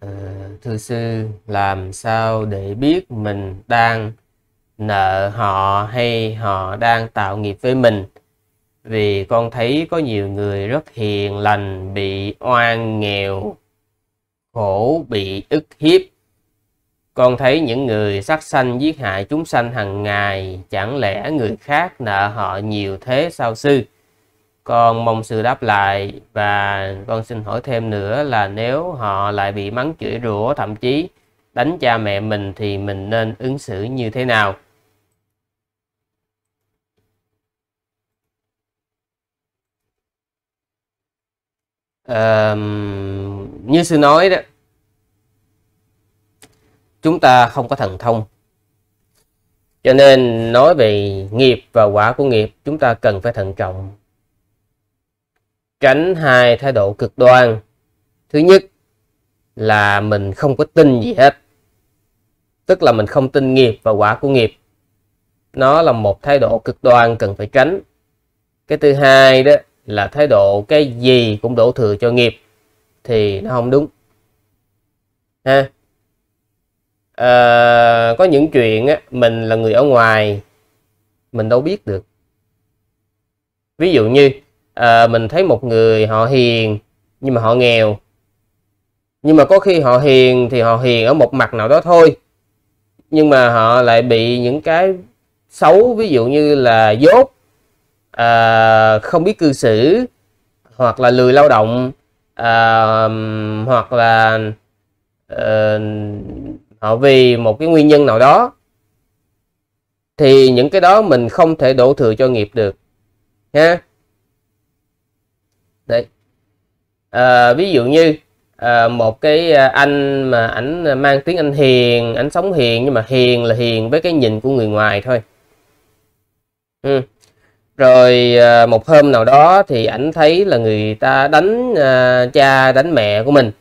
Ờ, thưa sư làm sao để biết mình đang nợ họ hay họ đang tạo nghiệp với mình vì con thấy có nhiều người rất hiền lành bị oan nghèo khổ bị ức hiếp con thấy những người sát sanh giết hại chúng sanh hàng ngày chẳng lẽ người khác nợ họ nhiều thế sao sư con mong sư đáp lại và con xin hỏi thêm nữa là nếu họ lại bị mắng chửi rủa thậm chí đánh cha mẹ mình thì mình nên ứng xử như thế nào à, như sư nói đó chúng ta không có thần thông cho nên nói về nghiệp và quả của nghiệp chúng ta cần phải thận trọng tránh hai thái độ cực đoan thứ nhất là mình không có tin gì hết tức là mình không tin nghiệp và quả của nghiệp nó là một thái độ cực đoan cần phải tránh cái thứ hai đó là thái độ cái gì cũng đổ thừa cho nghiệp thì nó không đúng ha à, có những chuyện á, mình là người ở ngoài mình đâu biết được ví dụ như à, mình thấy một người họ hiền nhưng mà họ nghèo nhưng mà có khi họ hiền thì họ hiền ở một mặt nào đó thôi nhưng mà họ lại bị những cái xấu ví dụ như là dốt à, không biết cư xử hoặc là lười lao động à, hoặc là à, họ vì một cái nguyên nhân nào đó thì những cái đó mình không thể đổ thừa cho nghiệp được ha đấy à, ví dụ như à, một cái ờ, anh mà ảnh mang tiếng anh hiền ảnh sống hiền nhưng mà hiền là hiền với cái nhìn của người ngoài thôi ừ. rồi à, một hôm nào đó thì ảnh thấy là người ta đánh à, cha đánh mẹ của mình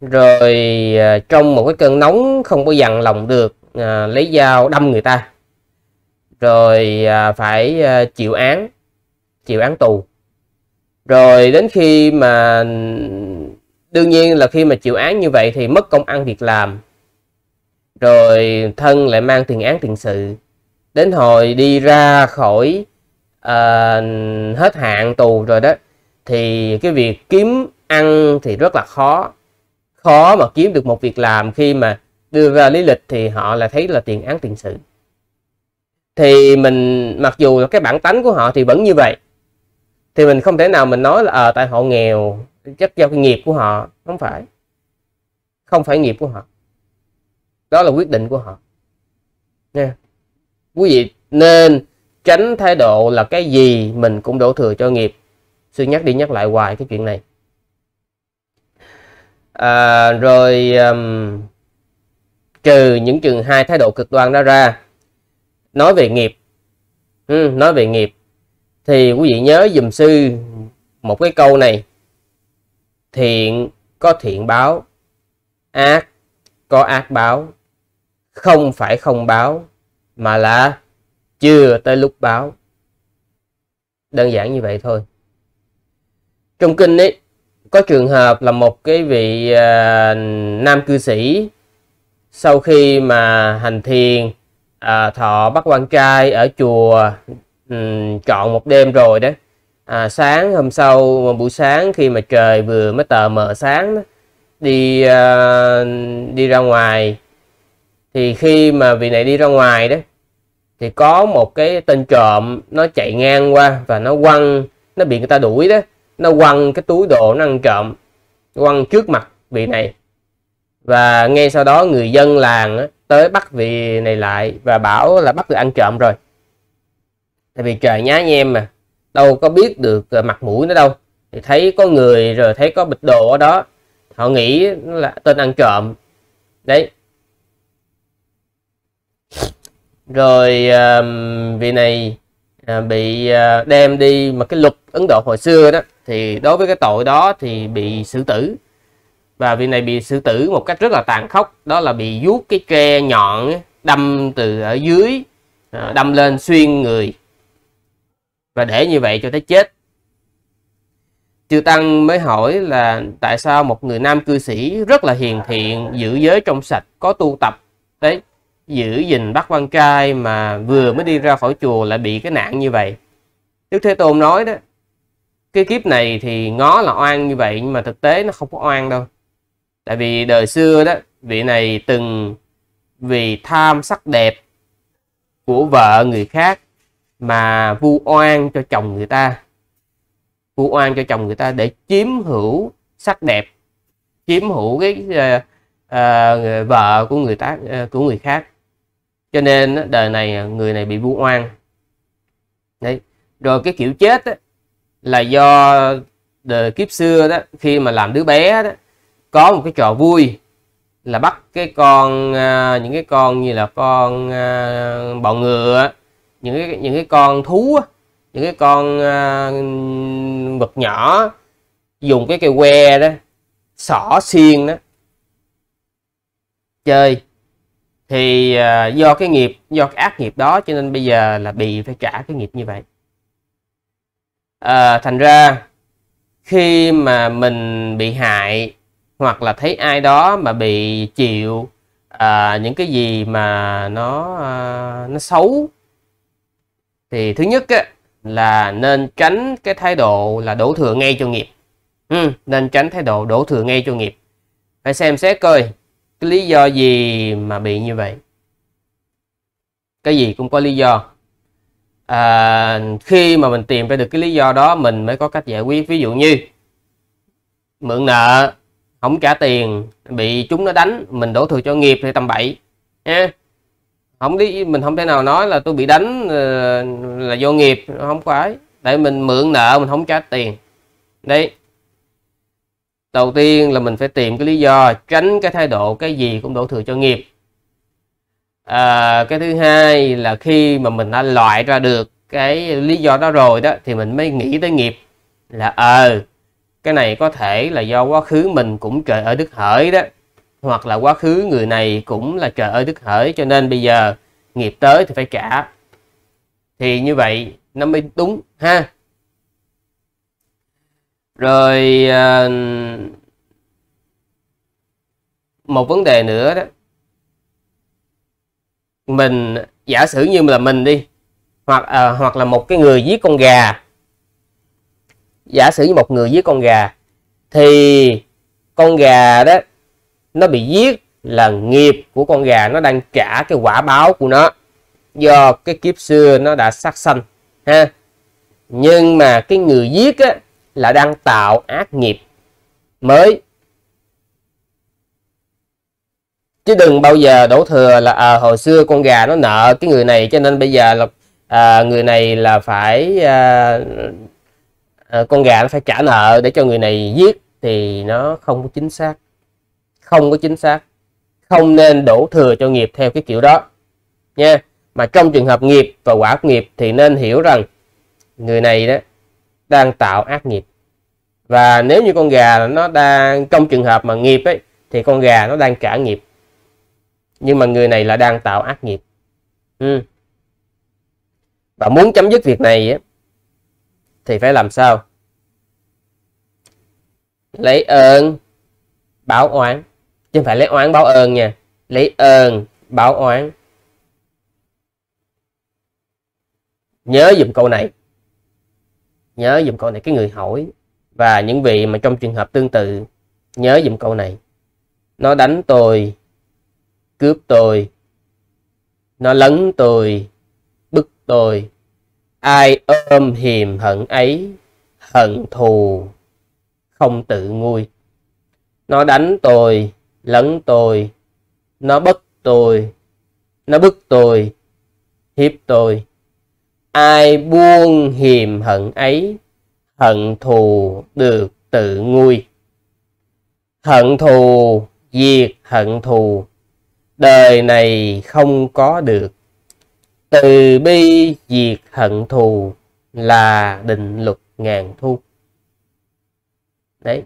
rồi à, trong một cái cơn nóng không có dằn lòng được à, lấy dao đâm người ta rồi à, phải à, chịu án chịu án tù rồi đến khi mà đương nhiên là khi mà chịu án như vậy thì mất công ăn việc làm rồi thân lại mang tiền án tiền sự đến hồi đi ra khỏi uh, hết hạn tù rồi đó thì cái việc kiếm ăn thì rất là khó khó mà kiếm được một việc làm khi mà đưa ra lý lịch thì họ là thấy là tiền án tiền sự thì mình mặc dù là cái bản tánh của họ thì vẫn như vậy thì mình không thể nào mình nói là à, tại họ nghèo chắc do cái nghiệp của họ không phải không phải nghiệp của họ đó là quyết định của họ nha quý vị nên tránh thái độ là cái gì mình cũng đổ thừa cho nghiệp xuyên nhắc đi nhắc lại hoài cái chuyện này à, rồi um, trừ những trường hai thái độ cực đoan đó ra nói về nghiệp ừ, nói về nghiệp thì quý vị nhớ dùm sư một cái câu này thiện có thiện báo ác có ác báo không phải không báo mà là chưa tới lúc báo đơn giản như vậy thôi trong kinh ấy có trường hợp là một cái vị uh, nam cư sĩ sau khi mà hành thiền uh, thọ bắt quan trai ở chùa um, chọn một đêm rồi đấy à, sáng hôm sau ờ, buổi sáng khi mà trời vừa mới tờ mờ sáng đó, đi uh, đi ra ngoài thì khi mà vị này đi ra ngoài đó thì có một cái tên trộm nó chạy ngang qua và nó quăng nó bị người ta đuổi đó nó quăng cái túi đồ nó ăn trộm quăng trước mặt vị này và ngay sau đó người dân làng tới bắt vị này lại và bảo là bắt được ăn trộm rồi tại vì trời nhá anh em mà đâu có biết được ờ, mặt mũi nó đâu thì thấy có người rồi thấy có bịch đồ ở đó họ nghĩ là tên ăn trộm đấy rồi um, vị này uh, bị uh, đem đi mà cái luật Ấn Độ hồi xưa đó thì đối với cái tội đó thì bị xử tử và vị này bị xử tử một cách rất là tàn khốc đó là bị vuốt cái tre nhọn đâm từ ở dưới à, đâm lên xuyên người và để như vậy cho tới chết chư tăng mới hỏi là tại sao một người nam cư sĩ rất là hiền thiện giữ giới trong sạch có tu tập đấy giữ gìn bắt văn trai mà vừa mới đi ra khỏi chùa lại bị cái nạn như vậy đức thế tôn nói đó cái kiếp này thì ngó là oan như vậy nhưng mà thực tế nó không có oan đâu tại vì đời xưa đó vị này từng vì tham sắc đẹp của vợ người khác mà vu oan cho chồng người ta vu oan cho chồng người ta để chiếm hữu sắc đẹp chiếm hữu cái uh, uh, vợ của người ta uh, của người khác cho nên đời này người này bị vu oan đấy rồi cái kiểu chết đó, là do đời kiếp xưa đó khi mà làm đứa bé đó có một cái trò vui là bắt cái con những cái con như là con uh, bọ ngựa những cái những cái con thú những cái con uh, vật nhỏ dùng cái cây que đó xỏ xiên đó chơi thì uh, do cái nghiệp do cái ác nghiệp đó cho nên bây giờ là bị phải trả cái nghiệp như vậy à, thành ra khi mà mình bị hại hoặc là thấy ai đó mà bị chịu à, những cái gì mà nó à, nó xấu thì thứ nhất á, là nên tránh cái thái độ là đổ thừa ngay cho nghiệp ừ, nên tránh thái độ đổ thừa ngay cho nghiệp phải xem xét coi cái lý do gì mà bị như vậy cái gì cũng có lý do à, khi mà mình tìm ra được cái lý do đó mình mới có cách giải quyết ví dụ như mượn nợ không trả tiền bị chúng nó đánh mình đổ thừa cho nghiệp thì tầm bậy nha không đi mình không thể nào nói là tôi bị đánh ờ, là do nghiệp không phải tại mình mượn nợ mình không trả tiền đấy đầu tiên là mình phải tìm cái lý do tránh cái thái độ cái gì cũng đổ thừa cho nghiệp à, cái thứ hai là khi mà mình đã loại ra được cái lý do đó rồi đó thì mình mới nghĩ tới nghiệp là ờ à, cái này có thể là do quá khứ mình cũng trời ở đức hỡi đó hoặc là quá khứ người này cũng là trời ơi đức hỡi cho nên bây giờ nghiệp tới thì phải trả thì như vậy 50 đúng ha rồi ờ, một vấn đề nữa đó mình giả sử như là mình đi hoặc à, hoặc là một cái người giết con gà giả sử như một người giết con gà thì con gà đó nó bị giết là nghiệp của con gà nó đang trả cái quả báo của nó do cái kiếp xưa nó đã sát sanh ha nhưng mà cái người giết á, là đang tạo ác nghiệp mới chứ đừng bao giờ đổ thừa là à, hồi xưa con gà nó nợ cái người này cho nên bây giờ là à, người này là phải à, à, con gà nó phải trả nợ để cho người này giết thì nó không chính xác không có chính xác không nên đổ thừa cho nghiệp theo cái kiểu đó nha mà trong trường hợp nghiệp và quả nghiệp thì nên hiểu rằng người này đó đang tạo ác nghiệp và nếu như con gà nó đang trong trường hợp mà nghiệp ấy thì con gà nó đang trả nghiệp nhưng mà người này là đang tạo ác nghiệp ừ. và muốn chấm dứt việc này ấy, thì phải làm sao lấy ơn báo oán chứ không phải lấy oán báo ơn nha lấy ơn báo oán nhớ dùng câu này nhớ dùng câu này cái người hỏi và những vị mà trong trường hợp tương tự nhớ dùng câu này nó đánh tôi cướp tôi nó lấn tôi bức tôi ai ôm hiềm hận ấy hận thù không tự nguôi nó đánh tôi lẫn tôi nó bất tôi nó bức tôi hiếp tôi ai buông hiềm hận ấy hận thù được tự nguôi hận thù diệt hận thù đời này không có được từ bi diệt hận thù là định luật ngàn thu đấy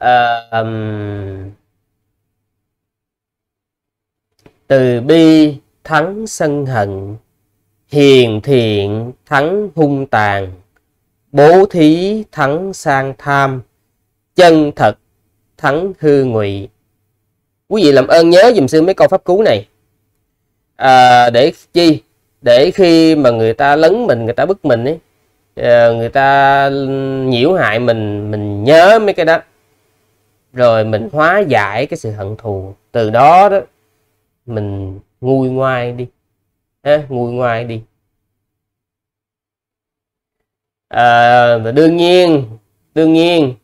um, từ bi thắng sân hận hiền thiện thắng hung tàn bố thí thắng sang tham chân thật thắng hư ngụy quý vị làm ơn nhớ dùm sư mấy câu pháp cú này à, để chi để khi mà người ta lấn mình người ta bức mình ấy ờ, người ta nhiễu hại mình mình nhớ mấy cái đó rồi mình hóa giải cái sự hận thù từ đó đó mình nguôi ngoai đi ha, nguôi ngoai đi à, và đương nhiên đương nhiên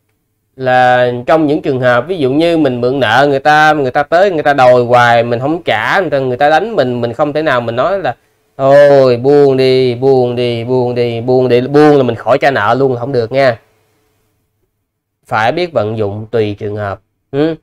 là trong những trường hợp ví dụ như mình mượn nợ người ta người ta tới người ta đòi hoài mình không trả người ta người ta đánh mình mình không thể nào mình nói là thôi buông đi buông đi buông đi buông đi buông là mình khỏi trả nợ luôn là không được nha phải biết vận dụng tùy trường hợp ừ.